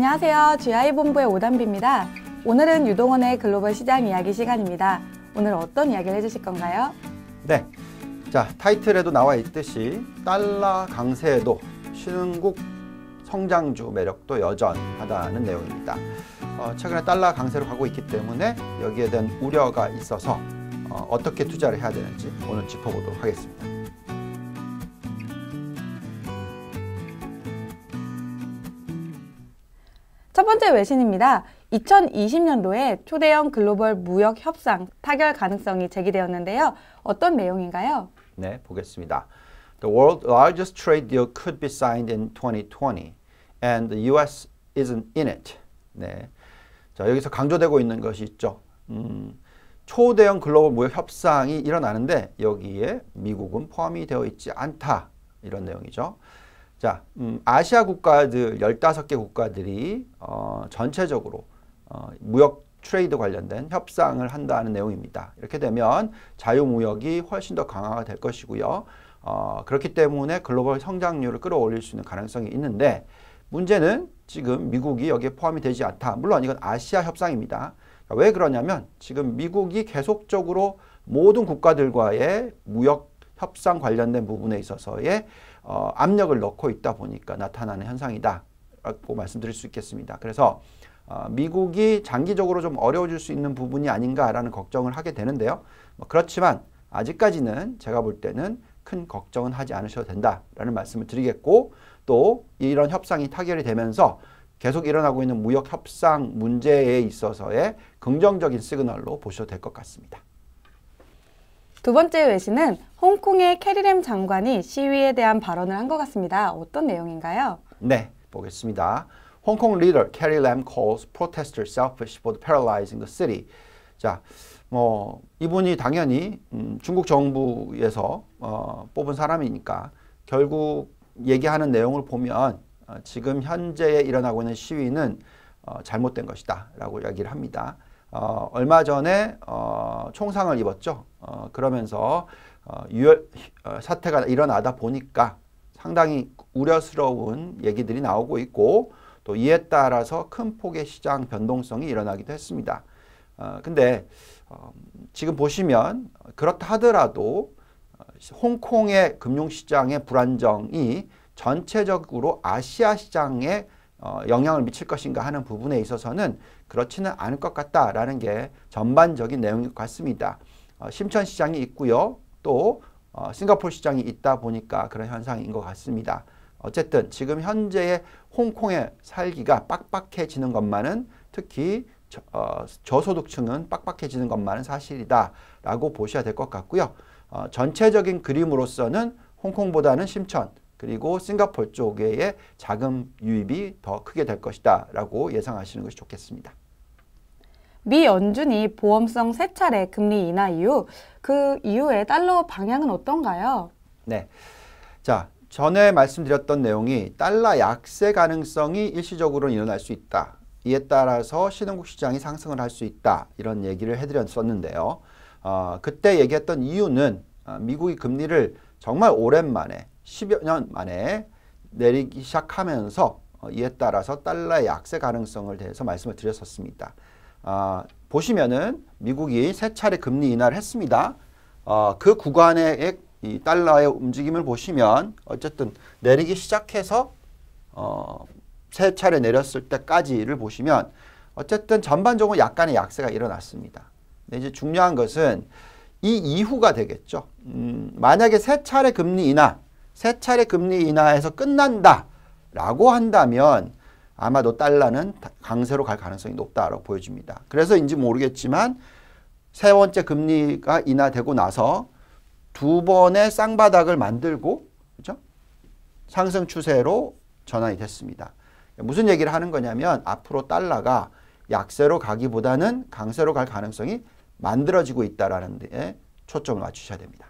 안녕하세요. GI본부의 오단비입니다. 오늘은 유동원의 글로벌 시장 이야기 시간입니다. 오늘 어떤 이야기를 해주실 건가요? 네. 자, 타이틀에도 나와 있듯이 달러 강세에도 신흥국 성장주 매력도 여전하다는 내용입니다. 어, 최근에 달러 강세로 가고 있기 때문에 여기에 대한 우려가 있어서 어, 어떻게 투자를 해야 되는지 오늘 짚어보도록 하겠습니다. 첫 번째 외신입니다. 2020년도에 초대형 글로벌 무역 협상 타결 가능성이 제기되었는데요. 어떤 내용인가요? 네, 보겠습니다. The world's largest trade deal could be signed in 2020 and the US isn't in it. 네. 자, 여기서 강조되고 있는 것이 있죠. 음, 초대형 글로벌 무역 협상이 일어나는데 여기에 미국은 포함이 되어 있지 않다. 이런 내용이죠. 자, 음, 아시아 국가들 15개 그 국가들이 어, 전체적으로 어, 무역 트레이드 관련된 협상을 한다는 내용입니다. 이렇게 되면 자유무역이 훨씬 더 강화가 될 것이고요. 어, 그렇기 때문에 글로벌 성장률을 끌어올릴 수 있는 가능성이 있는데 문제는 지금 미국이 여기에 포함이 되지 않다. 물론 이건 아시아 협상입니다. 왜 그러냐면 지금 미국이 계속적으로 모든 국가들과의 무역 협상 관련된 부분에 있어서의 어, 압력을 넣고 있다 보니까 나타나는 현상이다라고 말씀드릴 수 있겠습니다. 그래서 어, 미국이 장기적으로 좀 어려워질 수 있는 부분이 아닌가라는 걱정을 하게 되는데요. 뭐 그렇지만 아직까지는 제가 볼 때는 큰 걱정은 하지 않으셔도 된다라는 말씀을 드리겠고 또 이런 협상이 타결이 되면서 계속 일어나고 있는 무역 협상 문제에 있어서의 긍정적인 시그널로 보셔도 될 것 같습니다. 두 번째 외신은 홍콩의 캐리램 장관이 시위에 대한 발언을 한 것 같습니다. 어떤 내용인가요? 네, 보겠습니다. Hong Kong leader Carrie Lam calls protesters selfish for paralyzing the city. 자, 뭐 이분이 당연히 음, 중국 정부에서 어, 뽑은 사람이니까 결국 얘기하는 내용을 보면 어, 지금 현재에 일어나고 있는 시위는 어, 잘못된 것이다 라고 이야기를 합니다. 어, 얼마 전에 어, 총상을 입었죠. 어, 그러면서 어, 유혈 어, 사태가 일어나다 보니까 상당히 우려스러운 얘기들이 나오고 있고 또 이에 따라서 큰 폭의 시장 변동성이 일어나기도 했습니다. 어, 근데 어, 지금 보시면 그렇다 하더라도 어, 홍콩의 금융시장의 불안정이 전체적으로 아시아 시장에 어, 영향을 미칠 것인가 하는 부분에 있어서는 그렇지는 않을 것 같다라는 게 전반적인 내용인 것 같습니다. 어, 심천 시장이 있고요. 또 어, 싱가포르 시장이 있다 보니까 그런 현상인 것 같습니다. 어쨌든 지금 현재의 홍콩의 살기가 빡빡해지는 것만은 특히 저, 어, 저소득층은 빡빡해지는 것만은 사실이다라고 보셔야 될 것 같고요. 어, 전체적인 그림으로서는 홍콩보다는 심천 그리고 싱가폴 쪽의 자금 유입이 더 크게 될 것이다 라고 예상하시는 것이 좋겠습니다. 미 연준이 보험성 세 차례 금리 인하 이후 그 이후에 달러 방향은 어떤가요? 네. 자, 전에 말씀드렸던 내용이 달러 약세 가능성이 일시적으로 일어날 수 있다. 이에 따라서 신흥국 시장이 상승을 할 수 있다. 이런 얘기를 해드렸었는데요. 어, 그때 얘기했던 이유는 어, 미국이 금리를 정말 오랜만에 10여 년 만에 내리기 시작하면서 어, 이에 따라서 달러 약세 가능성을 대해서 말씀을 드렸었습니다. 어, 보시면은 미국이 세 차례 금리 인하를 했습니다. 어, 그 구간의 이 달러의 움직임을 보시면 어쨌든 내리기 시작해서 어, 세 차례 내렸을 때까지를 보시면 어쨌든 전반적으로 약간의 약세가 일어났습니다. 이제 중요한 것은 이 이후가 되겠죠. 음, 만약에 세 차례 금리 인하, 세 차례 금리 인하에서 끝난다라고 한다면 아마도 달러는 강세로 갈 가능성이 높다라고 보여집니다. 그래서인지 모르겠지만 세 번째 금리가 인하되고 나서 두 번의 쌍바닥을 만들고 그렇죠? 상승 추세로 전환이 됐습니다. 무슨 얘기를 하는 거냐면 앞으로 달러가 약세로 가기보다는 강세로 갈 가능성이 만들어지고 있다라는 데 초점을 맞추셔야 됩니다.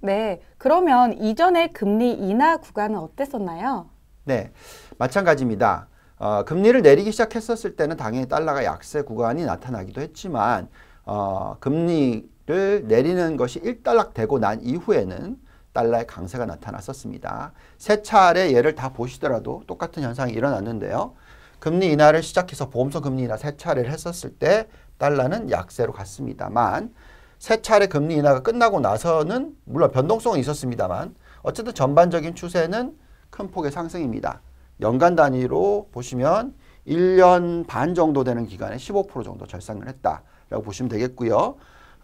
네, 그러면 이전에 금리 인하 구간은 어땠었나요? 네, 마찬가지입니다. 어, 금리를 내리기 시작했었을 때는 당연히 달러가 약세 구간이 나타나기도 했지만 어, 금리를 내리는 것이 일단락되고 난 이후에는 달러의 강세가 나타났었습니다. 세 차례 예를 다 보시더라도 똑같은 현상이 일어났는데요. 금리 인하를 시작해서 보험성 금리 인하 세 차례를 했었을 때 달러는 약세로 갔습니다만 세 차례 금리 인하가 끝나고 나서는 물론 변동성은 있었습니다만 어쨌든 전반적인 추세는 큰 폭의 상승입니다. 연간 단위로 보시면 1년 반 정도 되는 기간에 15% 정도 절상을 했다라고 보시면 되겠고요.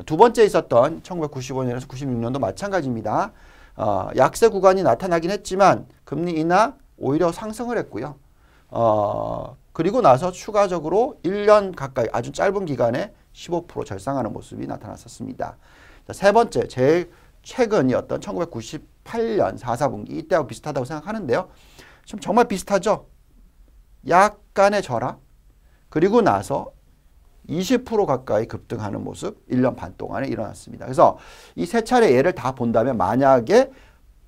두 번째 있었던 1995년에서 96년도 마찬가지입니다. 어, 약세 구간이 나타나긴 했지만 금리 인하 오히려 상승을 했고요. 어, 그리고 나서 추가적으로 1년 가까이 아주 짧은 기간에 15% 절상하는 모습이 나타났었습니다. 자, 세 번째, 제일 최근이었던 1998년 4, 4분기 이때와 비슷하다고 생각하는데요. 참 정말 비슷하죠? 약간의 절하 그리고 나서 20% 가까이 급등하는 모습 1년 반 동안에 일어났습니다. 그래서 이 세 차례 예를 다 본다면 만약에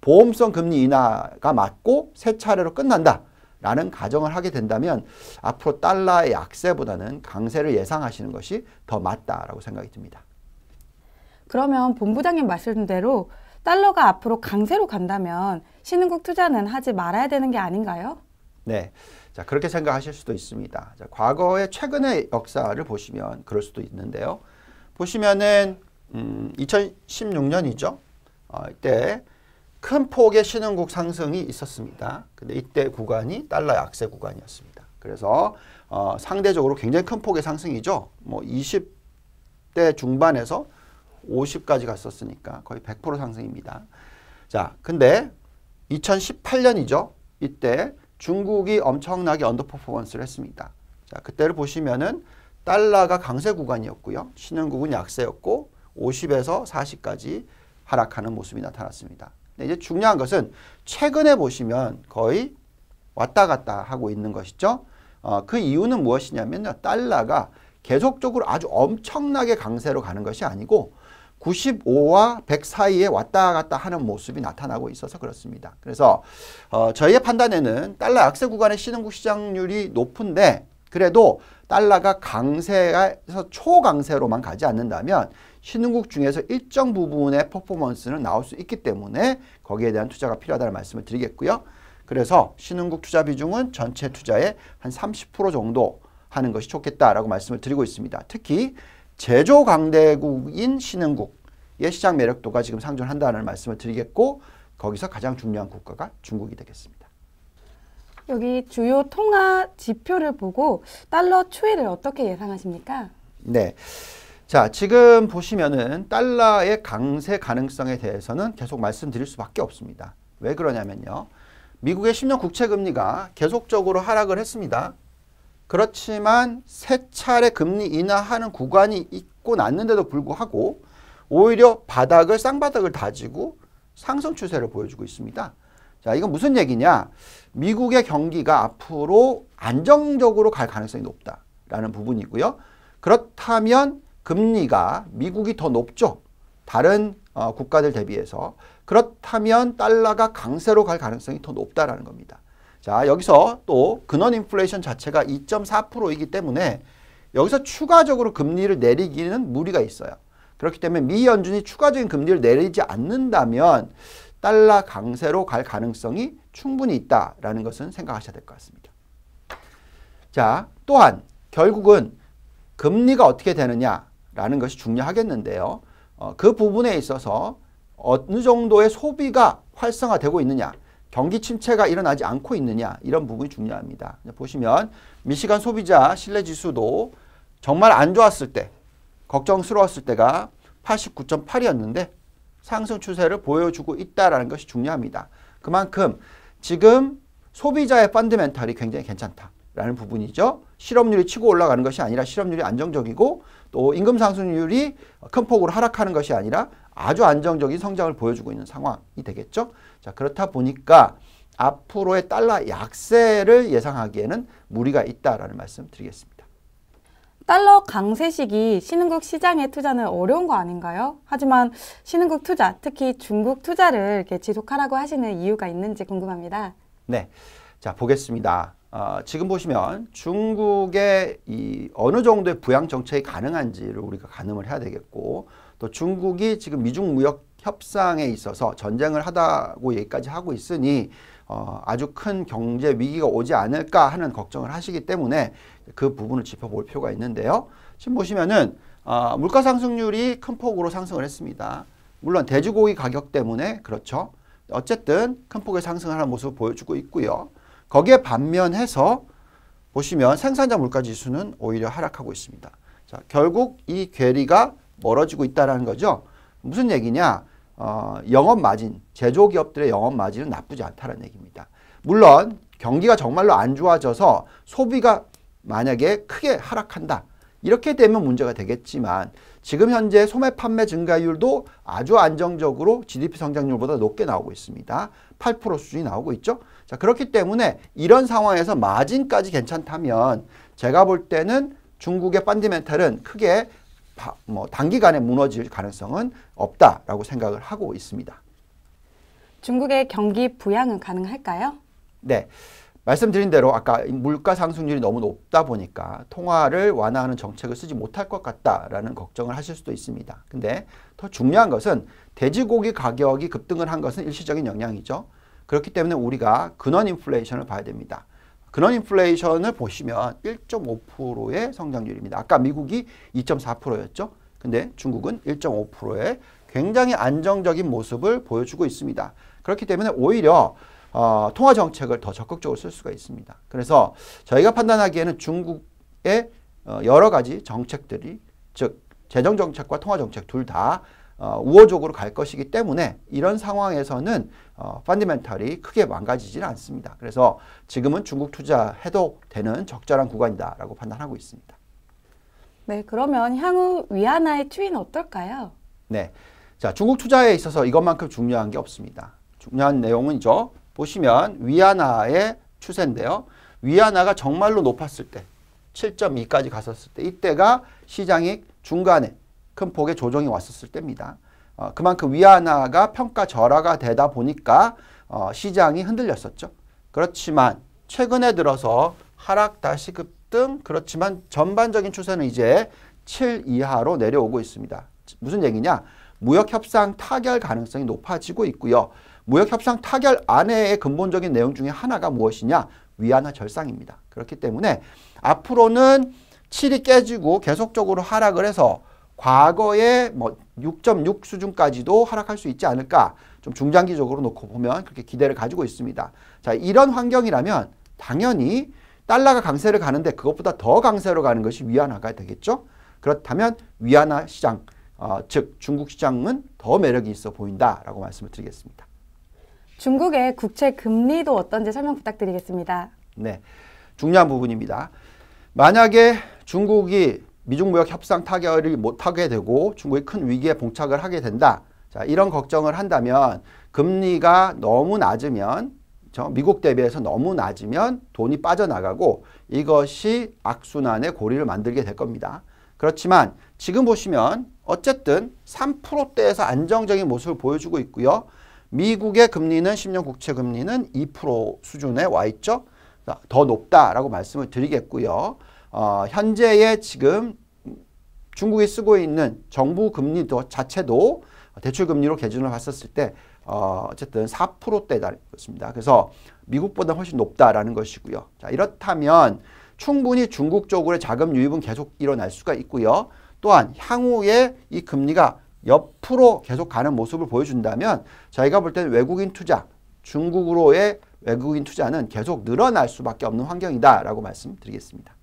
보험성 금리 인하가 맞고 세 차례로 끝난다. 라는 가정을 하게 된다면 앞으로 달러의 약세보다는 강세를 예상하시는 것이 더 맞다라고 생각이 듭니다. 그러면 본부장님 말씀대로 달러가 앞으로 강세로 간다면 신흥국 투자는 하지 말아야 되는 게 아닌가요? 네. 자, 그렇게 생각하실 수도 있습니다. 자, 과거의 최근의 역사를 보시면 그럴 수도 있는데요. 보시면은 음, 2016년이죠. 어, 이때 큰 폭의 신흥국 상승이 있었습니다. 근데 이때 구간이 달러 약세 구간이었습니다. 그래서 어, 상대적으로 굉장히 큰 폭의 상승이죠. 뭐 20대 중반에서 50까지 갔었으니까 거의 100% 상승입니다. 자, 근데 2018년이죠. 이때 중국이 엄청나게 언더퍼포먼스를 했습니다. 자, 그때를 보시면은 달러가 강세 구간이었고요. 신흥국은 약세였고 50에서 40까지 하락하는 모습이 나타났습니다. 근데 이제 중요한 것은 최근에 보시면 거의 왔다 갔다 하고 있는 것이죠. 어, 그 이유는 무엇이냐면요. 달러가 계속적으로 아주 엄청나게 강세로 가는 것이 아니고 95와 100 사이에 왔다 갔다 하는 모습이 나타나고 있어서 그렇습니다. 그래서 어, 저희의 판단에는 달러 약세 구간의 신흥국 시장률이 높은데 그래도 달러가 강세에서 초강세로만 가지 않는다면 신흥국 중에서 일정 부분의 퍼포먼스는 나올 수 있기 때문에 거기에 대한 투자가 필요하다는 말씀을 드리겠고요. 그래서 신흥국 투자 비중은 전체 투자의 한30% 정도 하는 것이 좋겠다라고 말씀을 드리고 있습니다. 특히 제조 강대국인 신흥국의 시장 매력도가 지금 상존한다는 말씀을 드리겠고 거기서 가장 중요한 국가가 중국이 되겠습니다. 여기 주요 통화 지표를 보고 달러 추이를 어떻게 예상하십니까? 네. 자, 지금 보시면은 달러의 강세 가능성에 대해서는 계속 말씀드릴 수밖에 없습니다. 왜 그러냐면요. 미국의 10년 국채 금리가 계속적으로 하락을 했습니다. 그렇지만 세 차례 금리 인하하는 구간이 있고 났는데도 불구하고 오히려 바닥을 쌍바닥을 다지고 상승 추세를 보여주고 있습니다. 자, 이건 무슨 얘기냐? 미국의 경기가 앞으로 안정적으로 갈 가능성이 높다라는 부분이고요. 그렇다면 금리가 미국이 더 높죠. 다른 어, 국가들 대비해서. 그렇다면 달러가 강세로 갈 가능성이 더 높다라는 겁니다. 자, 여기서 또 근원 인플레이션 자체가 2.4%이기 때문에 여기서 추가적으로 금리를 내리기는 무리가 있어요. 그렇기 때문에 미 연준이 추가적인 금리를 내리지 않는다면 달러 강세로 갈 가능성이 충분히 있다라는 것은 생각하셔야 될 것 같습니다. 자, 또한 결국은 금리가 어떻게 되느냐라는 것이 중요하겠는데요. 어, 그 부분에 있어서 어느 정도의 소비가 활성화되고 있느냐 경기 침체가 일어나지 않고 있느냐 이런 부분이 중요합니다. 보시면 미시간 소비자 신뢰 지수도 정말 안 좋았을 때 걱정스러웠을 때가 89.8이었는데 상승 추세를 보여주고 있다는 것이 중요합니다. 그만큼 지금 소비자의 펀드멘탈이 굉장히 괜찮다라는 부분이죠. 실업률이 치고 올라가는 것이 아니라 실업률이 안정적이고 또 임금 상승률이 큰 폭으로 하락하는 것이 아니라 아주 안정적인 성장을 보여주고 있는 상황이 되겠죠. 자, 그렇다 보니까 앞으로의 달러 약세를 예상하기에는 무리가 있다라는 말씀 드리겠습니다. 달러 강세 시기 신흥국 시장의 투자는 어려운 거 아닌가요? 하지만 신흥국 투자, 특히 중국 투자를 이렇게 지속하라고 하시는 이유가 있는지 궁금합니다. 네. 자, 보겠습니다. 어, 지금 보시면 중국의 이 어느 정도의 부양 정책이 가능한지를 우리가 가늠을 해야 되겠고 또 중국이 지금 미중 무역 협상에 있어서 전쟁을 하다고 얘기까지 하고 있으니 어, 아주 큰 경제 위기가 오지 않을까 하는 걱정을 하시기 때문에 그 부분을 짚어볼 필요가 있는데요. 지금 보시면은 어, 물가 상승률이 큰 폭으로 상승을 했습니다. 물론 돼지고기 가격 때문에 그렇죠. 어쨌든 큰 폭의 상승하는 을 모습을 보여주고 있고요. 거기에 반면해서 보시면 생산자 물가 지수는 오히려 하락하고 있습니다. 자, 결국 이 괴리가 멀어지고 있다는 거죠. 무슨 얘기냐. 어, 영업 마진, 제조기업들의 영업 마진은 나쁘지 않다는 얘기입니다. 물론 경기가 정말로 안 좋아져서 소비가 만약에 크게 하락한다. 이렇게 되면 문제가 되겠지만 지금 현재 소매 판매 증가율도 아주 안정적으로 GDP 성장률보다 높게 나오고 있습니다. 8% 수준이 나오고 있죠. 자 그렇기 때문에 이런 상황에서 마진까지 괜찮다면 제가 볼 때는 중국의 펀디멘탈은 크게 바, 뭐 단기간에 무너질 가능성은 없다라고 생각을 하고 있습니다. 중국의 경기 부양은 가능할까요? 네. 말씀드린 대로 아까 물가 상승률이 너무 높다 보니까 통화를 완화하는 정책을 쓰지 못할 것 같다라는 걱정을 하실 수도 있습니다. 근데 더 중요한 것은 돼지고기 가격이 급등을 한 것은 일시적인 영향이죠. 그렇기 때문에 우리가 근원 인플레이션을 봐야 됩니다. 근원 인플레이션을 보시면 1.5%의 성장률입니다. 아까 미국이 2.4%였죠. 근데 중국은 1.5%의 굉장히 안정적인 모습을 보여주고 있습니다. 그렇기 때문에 오히려 어, 통화 정책을 더 적극적으로 쓸 수가 있습니다. 그래서 저희가 판단하기에는 중국의 어, 여러 가지 정책들이 즉 재정 정책과 통화 정책 둘다 어, 우호적으로 갈 것이기 때문에 이런 상황에서는 어, 펀디멘탈이 크게 망가지질 않습니다. 그래서 지금은 중국 투자해도 되는 적절한 구간이다라고 판단하고 있습니다. 네, 그러면 향후 위안화의 추이는 어떨까요? 네, 자 중국 투자에 있어서 이것만큼 중요한 게 없습니다. 중요한 내용은죠. 보시면 위안화의 추세인데요. 위안화가 정말로 높았을 때 7.2까지 갔었을 때 이때가 시장이 중간에 큰 폭의 조정이 왔었을 때입니다. 어, 그만큼 위안화가 평가 절하가 되다 보니까 어, 시장이 흔들렸었죠. 그렇지만 최근에 들어서 하락 다시 급등 그렇지만 전반적인 추세는 이제 7 이하로 내려오고 있습니다. 무슨 얘기냐? 무역 협상 타결 가능성이 높아지고 있고요. 무역 협상 타결 안에의 근본적인 내용 중에 하나가 무엇이냐? 위안화 절상입니다. 그렇기 때문에 앞으로는 7이 깨지고 계속적으로 하락을 해서 과거의 뭐6.6 수준까지도 하락할 수 있지 않을까 좀 중장기적으로 놓고 보면 그렇게 기대를 가지고 있습니다. 자 이런 환경이라면 당연히 달러가 강세를 가는데 그것보다 더 강세로 가는 것이 위안화가 되겠죠. 그렇다면 위안화 시장 어, 즉 중국 시장은 더 매력이 있어 보인다라고 말씀을 드리겠습니다. 중국의 국채 금리도 어떤지 설명 부탁드리겠습니다. 네, 중요한 부분입니다. 만약에 중국이 미중 무역 협상 타결을 못하게 되고 중국이 큰 위기에 봉착을 하게 된다. 자, 이런 걱정을 한다면 금리가 너무 낮으면 저 미국 대비해서 너무 낮으면 돈이 빠져나가고 이것이 악순환의 고리를 만들게 될 겁니다. 그렇지만 지금 보시면 어쨌든 3%대에서 안정적인 모습을 보여주고 있고요. 미국의 금리는 10년 국채 금리는 2% 수준에 와 있죠. 더 높다라고 말씀을 드리겠고요. 어, 현재의 지금 중국이 쓰고 있는 정부 금리도 자체도 대출 금리로 개준을 봤었을 때 어, 어쨌든 4대다그렇습니다 그래서 미국보다 훨씬 높다라는 것이고요. 자, 이렇다면 충분히 중국 쪽으로 자금 유입은 계속 일어날 수가 있고요. 또한 향후에 이 금리가 옆으로 계속 가는 모습을 보여준다면 저희가 볼 때는 외국인 투자, 중국으로의 외국인 투자는 계속 늘어날 수밖에 없는 환경이다라고 말씀드리겠습니다.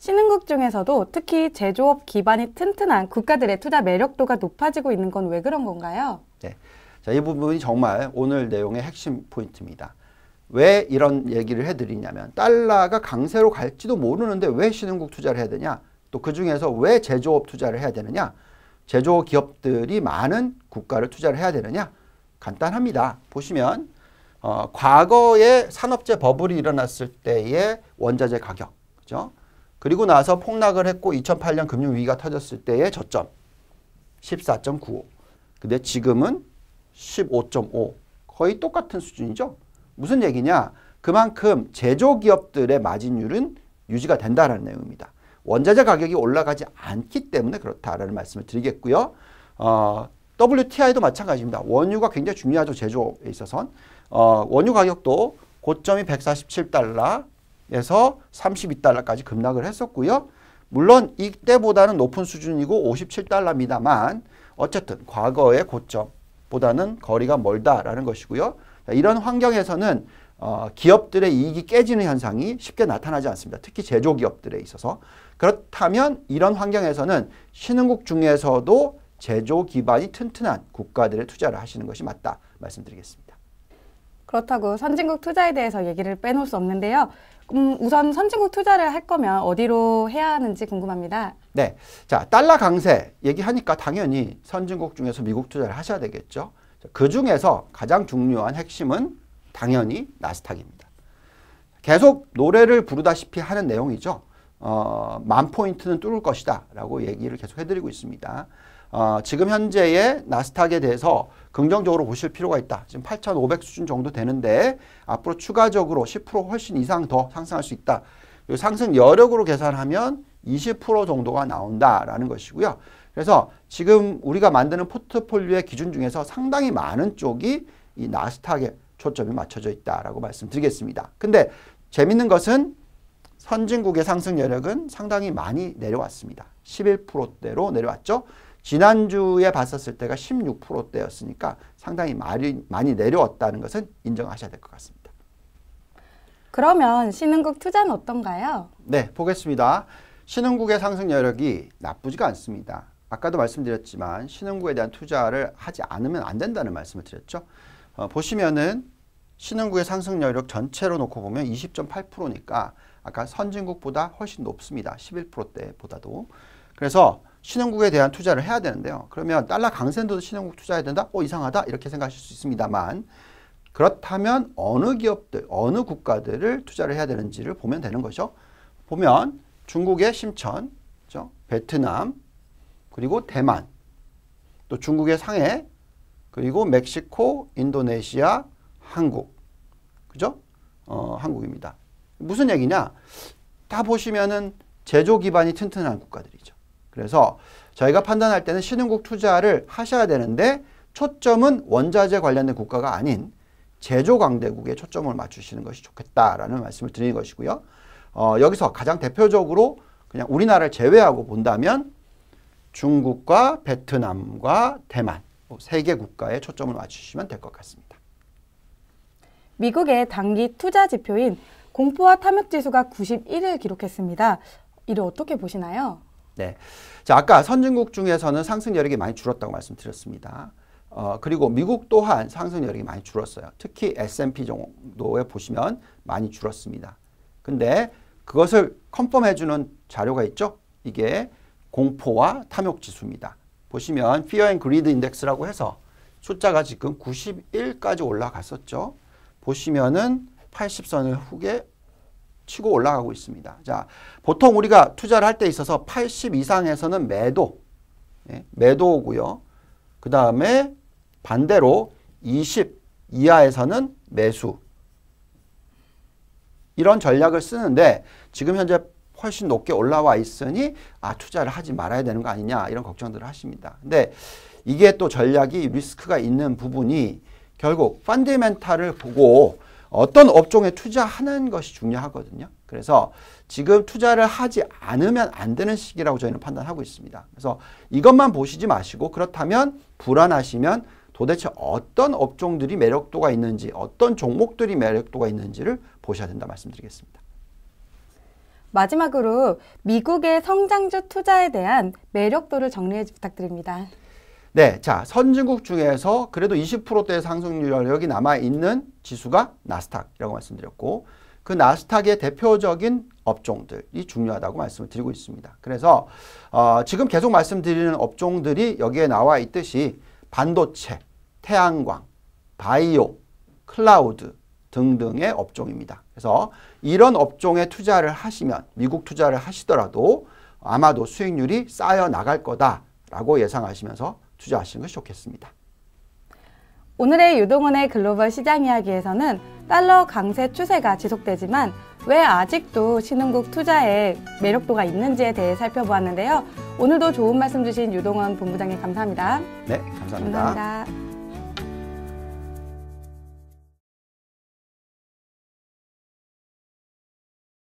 신흥국 중에서도 특히 제조업 기반이 튼튼한 국가들의 투자 매력도가 높아지고 있는 건 왜 그런 건가요? 네. 자, 이 부분이 정말 오늘 내용의 핵심 포인트입니다. 왜 이런 얘기를 해드리냐면 달러가 강세로 갈지도 모르는데 왜 신흥국 투자를 해야 되냐 또 그 중에서 왜 제조업 투자를 해야 되느냐 제조 기업들이 많은 국가를 투자를 해야 되느냐 간단합니다. 보시면 어, 과거에 산업재 버블이 일어났을 때의 원자재 가격 그죠? 그리고 나서 폭락을 했고 2008년 금융위기가 터졌을 때의 저점 14.95 근데 지금은 15.5 거의 똑같은 수준이죠. 무슨 얘기냐 그만큼 제조기업들의 마진율은 유지가 된다라는 내용입니다. 원자재 가격이 올라가지 않기 때문에 그렇다라는 말씀을 드리겠고요. 어, WTI도 마찬가지입니다. 원유가 굉장히 중요하죠. 제조에 있어서는. 어, 원유 가격도 고점이 147달러, 에서 32달러까지 급락을 했었고요. 물론 이때보다는 높은 수준이고 57달러입니다만 어쨌든 과거의 고점보다는 거리가 멀다라는 것이고요. 이런 환경에서는 어, 기업들의 이익이 깨지는 현상이 쉽게 나타나지 않습니다. 특히 제조기업들에 있어서. 그렇다면 이런 환경에서는 신흥국 중에서도 제조 기반이 튼튼한 국가들의 투자를 하시는 것이 맞다 말씀드리겠습니다. 그렇다고 선진국 투자에 대해서 얘기를 빼놓을 수 없는데요. 음, 우선 선진국 투자를 할 거면 어디로 해야 하는지 궁금합니다. 네. 자, 달러 강세 얘기하니까 당연히 선진국 중에서 미국 투자를 하셔야 되겠죠. 그 중에서 가장 중요한 핵심은 당연히 나스닥입니다. 계속 노래를 부르다시피 하는 내용이죠. 어, 만 포인트는 뚫을 것이다 라고 얘기를 계속 해드리고 있습니다. 어, 지금 현재의 나스닥에 대해서 긍정적으로 보실 필요가 있다. 지금 8,500 수준 정도 되는데 앞으로 추가적으로 10% 훨씬 이상 더 상승할 수 있다. 상승 여력으로 계산하면 20% 정도가 나온다라는 것이고요. 그래서 지금 우리가 만드는 포트폴리오의 기준 중에서 상당히 많은 쪽이 이 나스닥에 초점이 맞춰져 있다라고 말씀드리겠습니다. 근데 재밌는 것은 선진국의 상승 여력은 상당히 많이 내려왔습니다. 11%대로 내려왔죠. 지난주에 봤었을 때가 16%대였으니까 상당히 많이, 많이 내려왔다는 것은 인정하셔야 될 것 같습니다. 그러면 신흥국 투자는 어떤가요? 네, 보겠습니다. 신흥국의 상승 여력이 나쁘지가 않습니다. 아까도 말씀드렸지만 신흥국에 대한 투자를 하지 않으면 안 된다는 말씀을 드렸죠. 어, 보시면은 신흥국의 상승 여력 전체로 놓고 보면 20.8%니까 아까 선진국보다 훨씬 높습니다. 11%대보다도. 그래서 신흥국에 대한 투자를 해야 되는데요. 그러면 달러 강세인데도 신흥국 투자해야 된다? 어 이상하다? 이렇게 생각하실 수 있습니다만 그렇다면 어느 기업들, 어느 국가들을 투자를 해야 되는지를 보면 되는 거죠. 보면 중국의 심천, 그렇죠? 베트남, 그리고 대만, 또 중국의 상해, 그리고 멕시코, 인도네시아, 한국, 그죠? 어, 한국입니다. 무슨 얘기냐? 다 보시면은 제조 기반이 튼튼한 국가들이 그래서 저희가 판단할 때는 신흥국 투자를 하셔야 되는데 초점은 원자재 관련된 국가가 아닌 제조강대국에 초점을 맞추시는 것이 좋겠다라는 말씀을 드리는 것이고요. 어, 여기서 가장 대표적으로 그냥 우리나라를 제외하고 본다면 중국과 베트남과 대만 뭐 세개 국가에 초점을 맞추시면 될 것 같습니다. 미국의 단기 투자 지표인 공포와 탐욕 지수가 91을 기록했습니다. 이를 어떻게 보시나요? 네. 자, 아까 선진국 중에서는 상승 여력이 많이 줄었다고 말씀드렸습니다. 어, 그리고 미국 또한 상승 여력이 많이 줄었어요. 특히 S&P 정도에 보시면 많이 줄었습니다. 근데 그것을 컨펌해 주는 자료가 있죠. 이게 공포와 탐욕 지수입니다. 보시면 Fear and Greed Index라고 해서 숫자가 지금 91까지 올라갔었죠. 보시면은 80선을 후에 치고 올라가고 있습니다. 자, 보통 우리가 투자를 할 때 있어서 80 이상에서는 매도, 예, 매도고요. 그 다음에 반대로 20 이하에서는 매수. 이런 전략을 쓰는데 지금 현재 훨씬 높게 올라와 있으니 아 투자를 하지 말아야 되는 거 아니냐 이런 걱정들을 하십니다. 근데 이게 또 전략이 리스크가 있는 부분이 결국 펀디멘탈을 보고 어떤 업종에 투자하는 것이 중요하거든요. 그래서 지금 투자를 하지 않으면 안 되는 시기라고 저희는 판단하고 있습니다. 그래서 이것만 보시지 마시고 그렇다면 불안하시면 도대체 어떤 업종들이 매력도가 있는지 어떤 종목들이 매력도가 있는지를 보셔야 된다 말씀드리겠습니다. 마지막으로 미국의 성장주 투자에 대한 매력도를 정리해 부탁드립니다. 네, 자 선진국 중에서 그래도 20%대 상승률 여력이 남아있는 지수가 나스닥이라고 말씀드렸고 그 나스닥의 대표적인 업종들이 중요하다고 말씀을 드리고 있습니다. 그래서 어, 지금 계속 말씀드리는 업종들이 여기에 나와 있듯이 반도체, 태양광, 바이오, 클라우드 등등의 업종입니다. 그래서 이런 업종에 투자를 하시면 미국 투자를 하시더라도 아마도 수익률이 쌓여 나갈 거다라고 예상하시면서 투자하시는 것이 좋겠습니다. 오늘의 유동은의 글로벌 시장 이야기에서는 달러 강세 추세가 지속되지만 왜 아직도 신흥국 투자에 매력도가 있는지에 대해 살펴보았는데요. 오늘도 좋은 말씀 주신 유동원 본부장님 감사합니다. 네, 감사합니다. 감사합니다.